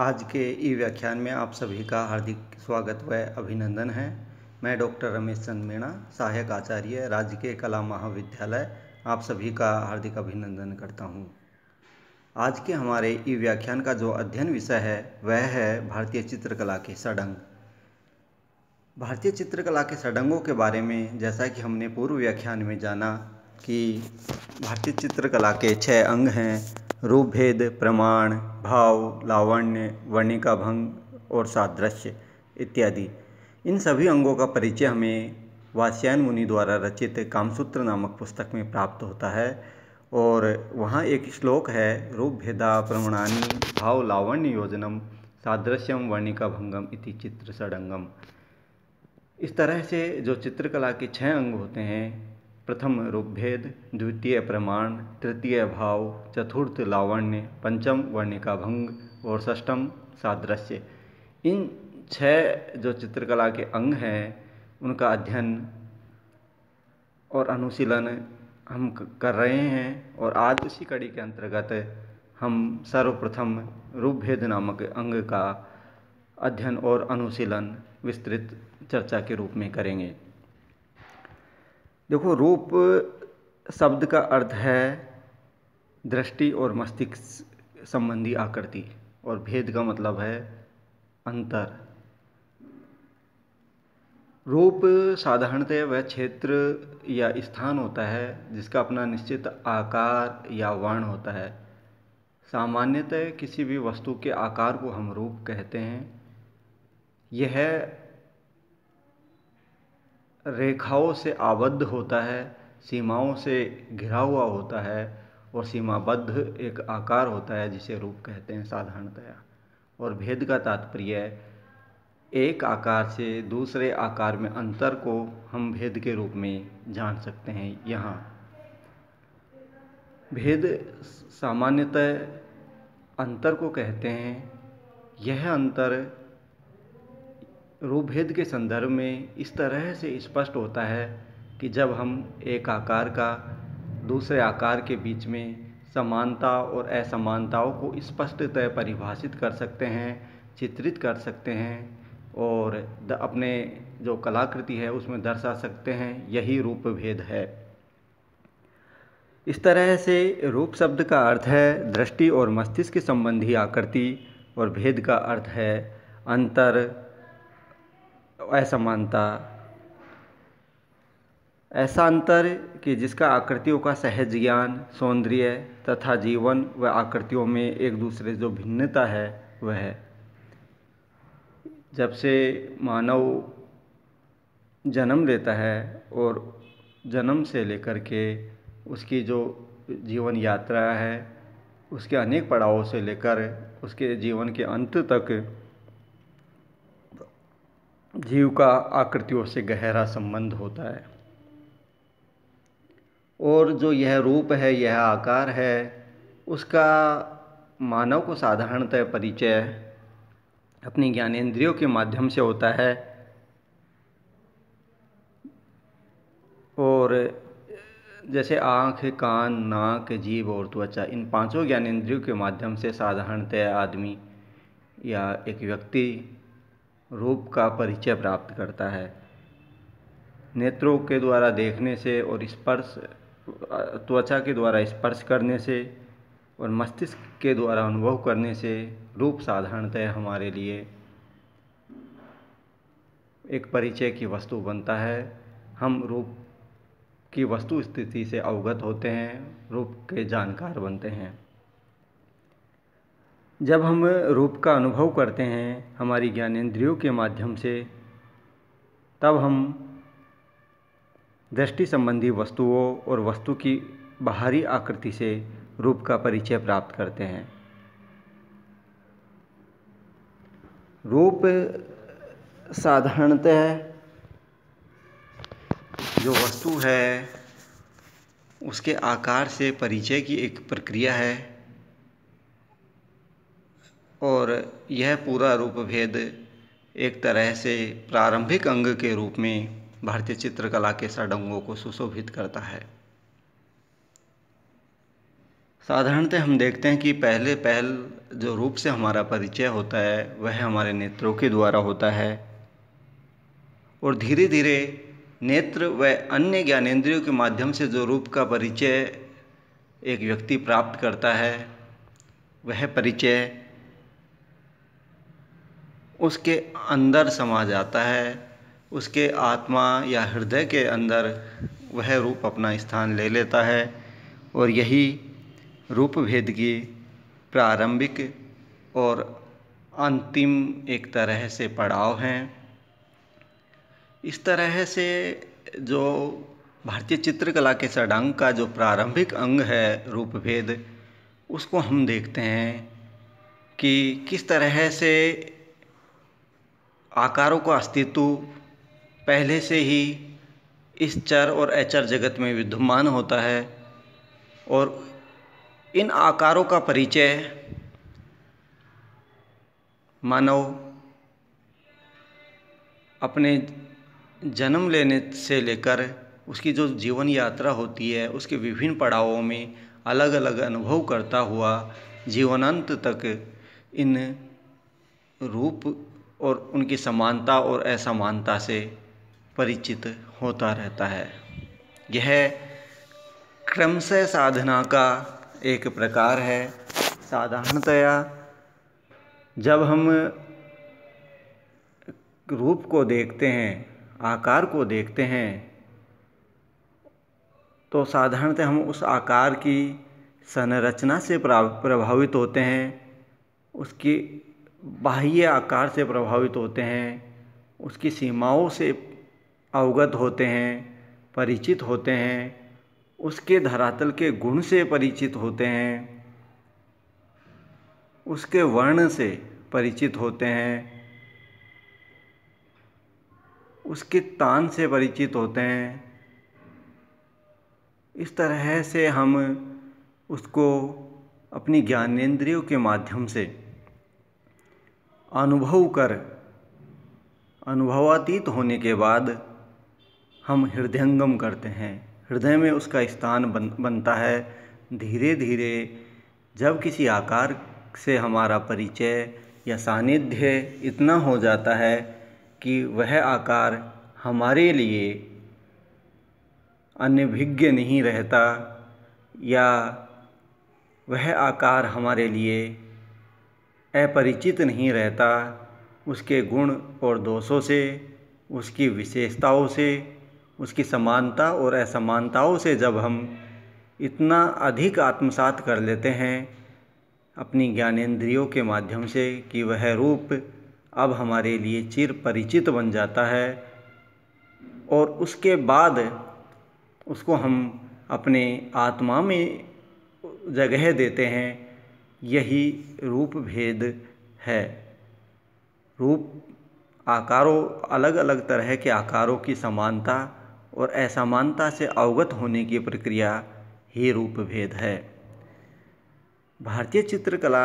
आज के ई व्याख्यान में आप सभी का हार्दिक स्वागत व अभिनंदन है मैं डॉक्टर रमेश चंद मीणा सहायक आचार्य राज्य के कला महाविद्यालय आप सभी का हार्दिक अभिनंदन करता हूँ आज के हमारे ई व्याख्यान का जो अध्ययन विषय है वह है भारतीय चित्रकला के सडंग भारतीय चित्रकला के सडंगों के बारे में जैसा कि हमने पूर्व व्याख्यान में जाना कि भारतीय चित्रकला के छः अंग हैं रूप भेद प्रमाण भाव लावण्य वर्णिका भंग और सादृश्य इत्यादि इन सभी अंगों का परिचय हमें वास्यान मुनि द्वारा रचित कामसूत्र नामक पुस्तक में प्राप्त होता है और वहाँ एक श्लोक है रूप भेदा प्रमणानी भाव लावण्य योजनम सादृश्यम वर्णिका भंगम इति चित्र सडंगम इस तरह से जो चित्रकला के छह अंग होते हैं प्रथम ऋग्वेद द्वितीय प्रमाण तृतीय भाव चतुर्थ लावण्य पंचम वर्णिका भंग और षष्ठम सादृश्य इन छह जो चित्रकला के अंग हैं उनका अध्ययन और अनुशीलन हम कर रहे हैं और आज इसी कड़ी के अंतर्गत हम सर्वप्रथम रूपभेद नामक अंग का अध्ययन और अनुशीलन विस्तृत चर्चा के रूप में करेंगे देखो रूप शब्द का अर्थ है दृष्टि और मस्तिष्क संबंधी आकृति और भेद का मतलब है अंतर रूप साधारणतः वह क्षेत्र या स्थान होता है जिसका अपना निश्चित आकार या वर्ण होता है सामान्यतः किसी भी वस्तु के आकार को हम रूप कहते हैं यह रेखाओं से आबद्ध होता है सीमाओं से घिरा हुआ होता है और सीमाबद्ध एक आकार होता है जिसे रूप कहते हैं साधारणतया और भेद का तात्पर्य एक आकार से दूसरे आकार में अंतर को हम भेद के रूप में जान सकते हैं यहाँ भेद सामान्यतः अंतर को कहते हैं यह अंतर रूपभेद के संदर्भ में इस तरह से स्पष्ट होता है कि जब हम एक आकार का दूसरे आकार के बीच में समानता और असमानताओं को स्पष्टतः परिभाषित कर सकते हैं चित्रित कर सकते हैं और अपने जो कलाकृति है उसमें दर्शा सकते हैं यही रूप भेद है इस तरह से रूप शब्द का अर्थ है दृष्टि और मस्तिष्क संबंधी आकृति और भेद का अर्थ है अंतर असमानता ऐसा अंतर कि जिसका आकृतियों का सहज ज्ञान सौंदर्य तथा जीवन व आकृतियों में एक दूसरे जो भिन्नता है वह है जब से मानव जन्म लेता है और जन्म से लेकर के उसकी जो जीवन यात्रा है उसके अनेक पड़ावों से लेकर उसके जीवन के अंत तक जीव का आकृतियों से गहरा संबंध होता है और जो यह रूप है यह आकार है उसका मानव को साधारणतः परिचय अपनी ज्ञानेंद्रियों के माध्यम से होता है और जैसे आँख कान नाक जीव और त्वचा इन पांचों ज्ञानेंद्रियों के माध्यम से साधारणतः आदमी या एक व्यक्ति रूप का परिचय प्राप्त करता है नेत्रों के द्वारा देखने से और स्पर्श त्वचा के द्वारा स्पर्श करने से और मस्तिष्क के द्वारा अनुभव करने से रूप साधारणतः हमारे लिए एक परिचय की वस्तु बनता है हम रूप की वस्तु स्थिति से अवगत होते हैं रूप के जानकार बनते हैं जब हम रूप का अनुभव करते हैं हमारी ज्ञानेंद्रियों के माध्यम से तब हम दृष्टि संबंधी वस्तुओं और वस्तु की बाहरी आकृति से रूप का परिचय प्राप्त करते हैं रूप साधारणतः जो वस्तु है उसके आकार से परिचय की एक प्रक्रिया है और यह पूरा रूप भेद एक तरह से प्रारंभिक अंग के रूप में भारतीय चित्रकला के सडंगों को सुशोभित करता है साधारणतः हम देखते हैं कि पहले पहल जो रूप से हमारा परिचय होता है वह हमारे नेत्रों के द्वारा होता है और धीरे धीरे नेत्र व अन्य ज्ञानेंद्रियों के माध्यम से जो रूप का परिचय एक व्यक्ति प्राप्त करता है वह परिचय उसके अंदर समा जाता है उसके आत्मा या हृदय के अंदर वह रूप अपना स्थान ले लेता है और यही रूप भेद की प्रारंभिक और अंतिम एक तरह से पड़ाव हैं इस तरह से जो भारतीय चित्रकला के षडांग का जो प्रारंभिक अंग है रूप भेद उसको हम देखते हैं कि किस तरह से आकारों का अस्तित्व पहले से ही इस चर और अचर जगत में विद्यमान होता है और इन आकारों का परिचय मानव अपने जन्म लेने से लेकर उसकी जो जीवन यात्रा होती है उसके विभिन्न पड़ावों में अलग अलग अनुभव करता हुआ जीवनांत तक इन रूप और उनकी समानता और असमानता से परिचित होता रहता है यह क्रमशः साधना का एक प्रकार है साधारणतया जब हम रूप को देखते हैं आकार को देखते हैं तो साधारणतः हम उस आकार की संरचना से प्रभावित होते हैं उसकी बाह्य आकार से प्रभावित होते हैं उसकी सीमाओं से अवगत होते हैं परिचित होते हैं उसके धरातल के गुण से परिचित होते हैं उसके वर्ण से परिचित होते हैं उसके तान से परिचित होते हैं इस तरह से हम उसको अपनी ज्ञानेंद्रियों के माध्यम से अनुभव कर अनुभवातीत होने के बाद हम हृदयंगम करते हैं हृदय में उसका स्थान बन बनता है धीरे धीरे जब किसी आकार से हमारा परिचय या सानिध्य इतना हो जाता है कि वह आकार हमारे लिए अनभिज्ञ नहीं रहता या वह आकार हमारे लिए अपरिचित नहीं रहता उसके गुण और दोषों से उसकी विशेषताओं से उसकी समानता और असमानताओं से जब हम इतना अधिक आत्मसात कर लेते हैं अपनी ज्ञानेंद्रियों के माध्यम से कि वह रूप अब हमारे लिए चिर परिचित बन जाता है और उसके बाद उसको हम अपने आत्मा में जगह देते हैं यही रूप भेद है रूप आकारों अलग अलग तरह के आकारों की समानता और असमानता से अवगत होने की प्रक्रिया ही रूप भेद है भारतीय चित्रकला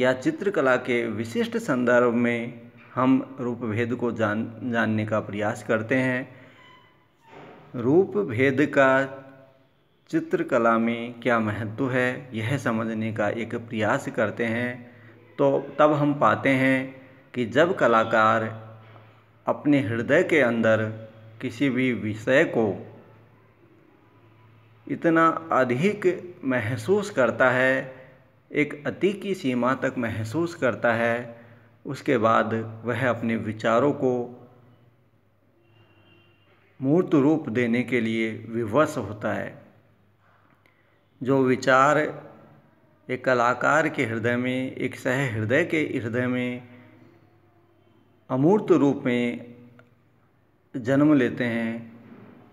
या चित्रकला के विशिष्ट संदर्भ में हम रूप भेद को जान जानने का प्रयास करते हैं रूप भेद का चित्रकला में क्या महत्व है यह समझने का एक प्रयास करते हैं तो तब हम पाते हैं कि जब कलाकार अपने हृदय के अंदर किसी भी विषय को इतना अधिक महसूस करता है एक अति की सीमा तक महसूस करता है उसके बाद वह अपने विचारों को मूर्त रूप देने के लिए विवश होता है जो विचार एक कलाकार के हृदय में एक सह हृदय के हृदय में अमूर्त रूप में जन्म लेते हैं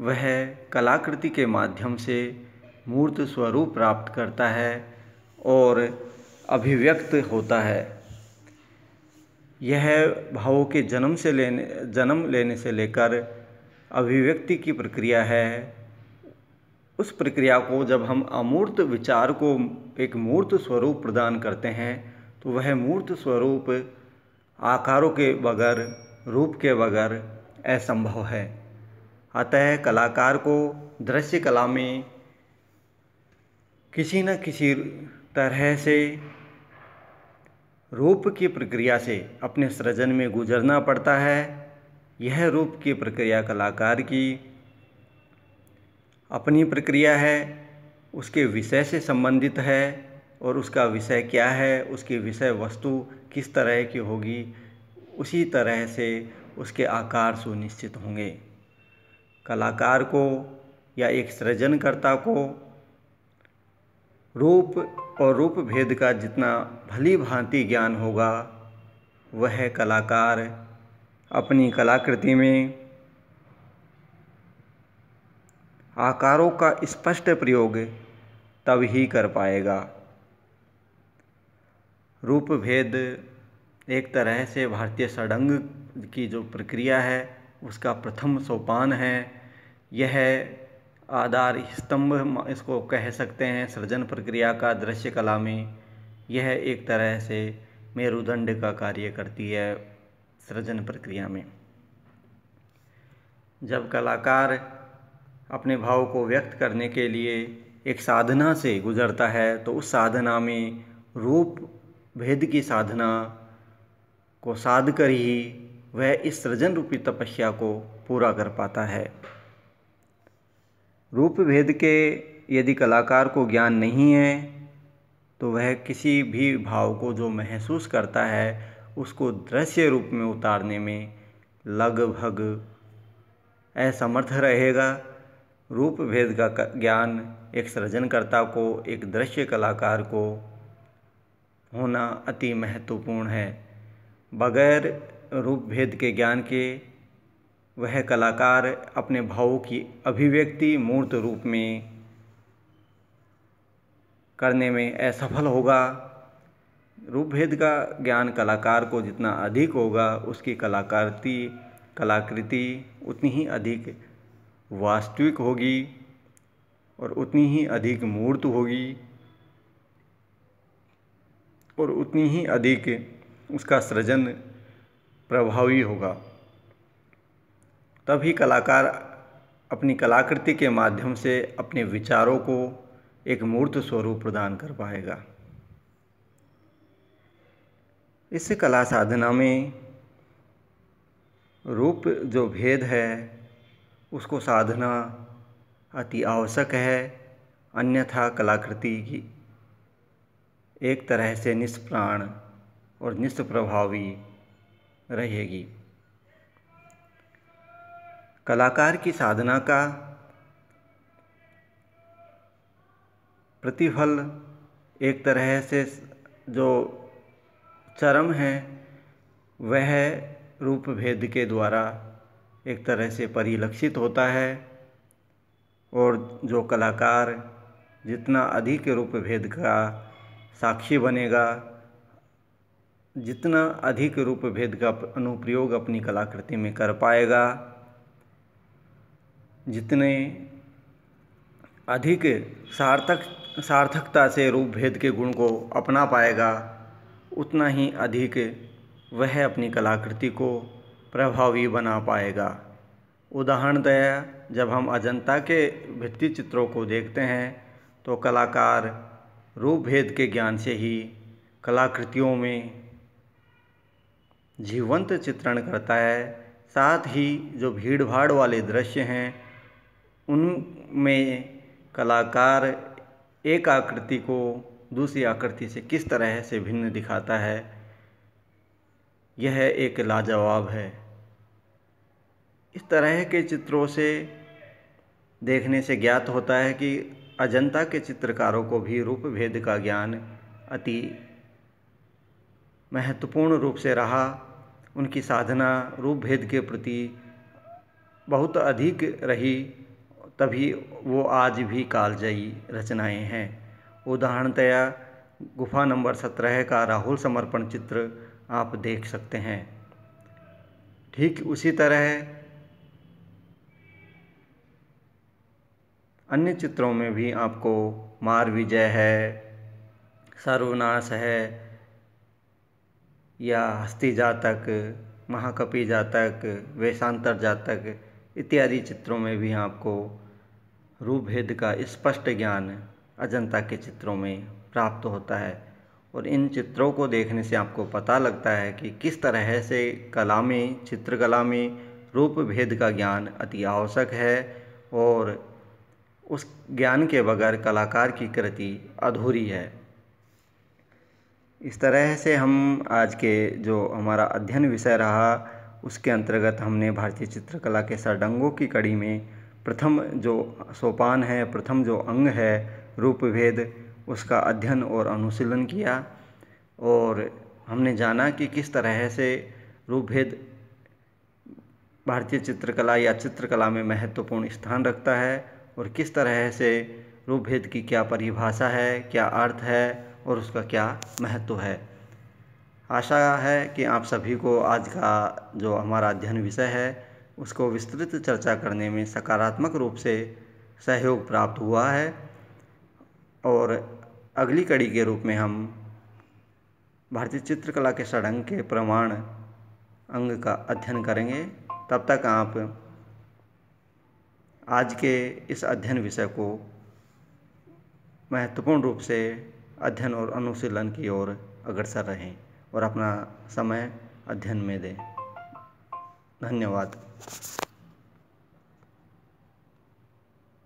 वह कलाकृति के माध्यम से मूर्त स्वरूप प्राप्त करता है और अभिव्यक्त होता है यह भावों के जन्म से लेने जन्म लेने से लेकर अभिव्यक्ति की प्रक्रिया है उस प्रक्रिया को जब हम अमूर्त विचार को एक मूर्त स्वरूप प्रदान करते हैं तो वह मूर्त स्वरूप आकारों के बगैर रूप के बगैर असंभव है अतः कलाकार को दृश्य कला में किसी न किसी तरह से रूप की प्रक्रिया से अपने सृजन में गुजरना पड़ता है यह रूप की प्रक्रिया कलाकार की अपनी प्रक्रिया है उसके विषय से संबंधित है और उसका विषय क्या है उसकी विषय वस्तु किस तरह की होगी उसी तरह से उसके आकार सुनिश्चित होंगे कलाकार को या एक सृजनकर्ता को रूप और रूप भेद का जितना भली भांति ज्ञान होगा वह कलाकार अपनी कलाकृति में आकारों का स्पष्ट प्रयोग तब ही कर पाएगा रूप भेद एक तरह से भारतीय षडंग की जो प्रक्रिया है उसका प्रथम सोपान है यह आधार स्तंभ इसको कह सकते हैं सृजन प्रक्रिया का दृश्य कला में यह एक तरह से मेरुदंड का कार्य करती है सृजन प्रक्रिया में जब कलाकार अपने भाव को व्यक्त करने के लिए एक साधना से गुज़रता है तो उस साधना में रूप भेद की साधना को साध कर ही वह इस सृजन रूपी तपस्या को पूरा कर पाता है रूप भेद के यदि कलाकार को ज्ञान नहीं है तो वह किसी भी भाव को जो महसूस करता है उसको दृश्य रूप में उतारने में लगभग असमर्थ रहेगा रूप भेद का ज्ञान एक सृजनकर्ता को एक दृश्य कलाकार को होना अति महत्वपूर्ण है बगैर रूप भेद के ज्ञान के वह कलाकार अपने भावों की अभिव्यक्ति मूर्त रूप में करने में असफल होगा रूप भेद का ज्ञान कलाकार को जितना अधिक होगा उसकी कलाकारती कलाकृति उतनी ही अधिक वास्तविक होगी और उतनी ही अधिक मूर्त होगी और उतनी ही अधिक उसका सृजन प्रभावी होगा तभी कलाकार अपनी कलाकृति के माध्यम से अपने विचारों को एक मूर्त स्वरूप प्रदान कर पाएगा इस कला साधना में रूप जो भेद है उसको साधना अति आवश्यक है अन्यथा कलाकृति की एक तरह से निष्प्राण और निष्प्रभावी रहेगी कलाकार की साधना का प्रतिफल एक तरह से जो चरम है वह रूप भेद के द्वारा एक तरह से परिलक्षित होता है और जो कलाकार जितना अधिक रूप भेद का साक्षी बनेगा जितना अधिक रूप भेद का अनुप्रयोग अपनी कलाकृति में कर पाएगा जितने अधिक सार्थक सार्थकता से रूप भेद के गुण को अपना पाएगा उतना ही अधिक वह अपनी कलाकृति को प्रभावी बना पाएगा उदाहरणतः जब हम अजंता के भित्ति चित्रों को देखते हैं तो कलाकार रूप भेद के ज्ञान से ही कलाकृतियों में जीवंत चित्रण करता है साथ ही जो भीड़ भाड़ वाले दृश्य हैं उनमें कलाकार एक आकृति को दूसरी आकृति से किस तरह से भिन्न दिखाता है यह एक लाजवाब है इस तरह के चित्रों से देखने से ज्ञात होता है कि अजंता के चित्रकारों को भी रूप भेद का ज्ञान अति महत्वपूर्ण रूप से रहा उनकी साधना रूप भेद के प्रति बहुत अधिक रही तभी वो आज भी कालजयी रचनाएं हैं उदाहरणतया गुफा नंबर सत्रह का राहुल समर्पण चित्र आप देख सकते हैं ठीक उसी तरह अन्य चित्रों में भी आपको मार विजय है सर्वनाश है या हस्ती जातक महाकपि जातक वेशांतर जातक इत्यादि चित्रों में भी आपको रूप भेद का स्पष्ट ज्ञान अजंता के चित्रों में प्राप्त होता है और इन चित्रों को देखने से आपको पता लगता है कि किस तरह से कला में चित्रकला में रूप भेद का ज्ञान अति आवश्यक है और उस ज्ञान के बगैर कलाकार की कृति अधूरी है इस तरह से हम आज के जो हमारा अध्ययन विषय रहा उसके अंतर्गत हमने भारतीय चित्रकला के सड़ंगों की कड़ी में प्रथम जो सोपान है प्रथम जो अंग है रूप भेद उसका अध्ययन और अनुशीलन किया और हमने जाना कि किस तरह से रूप भेद भारतीय चित्रकला या चित्रकला में महत्वपूर्ण स्थान रखता है और किस तरह से रूप भेद की क्या परिभाषा है क्या अर्थ है और उसका क्या महत्व है आशा है कि आप सभी को आज का जो हमारा अध्ययन विषय है उसको विस्तृत चर्चा करने में सकारात्मक रूप से सहयोग प्राप्त हुआ है और अगली कड़ी के रूप में हम भारतीय चित्रकला के षडंग के प्रमाण अंग का अध्ययन करेंगे तब तक आप आज के इस अध्ययन विषय को महत्वपूर्ण रूप से अध्ययन और अनुशीलन की ओर अग्रसर रहें और अपना समय अध्ययन में दें धन्यवाद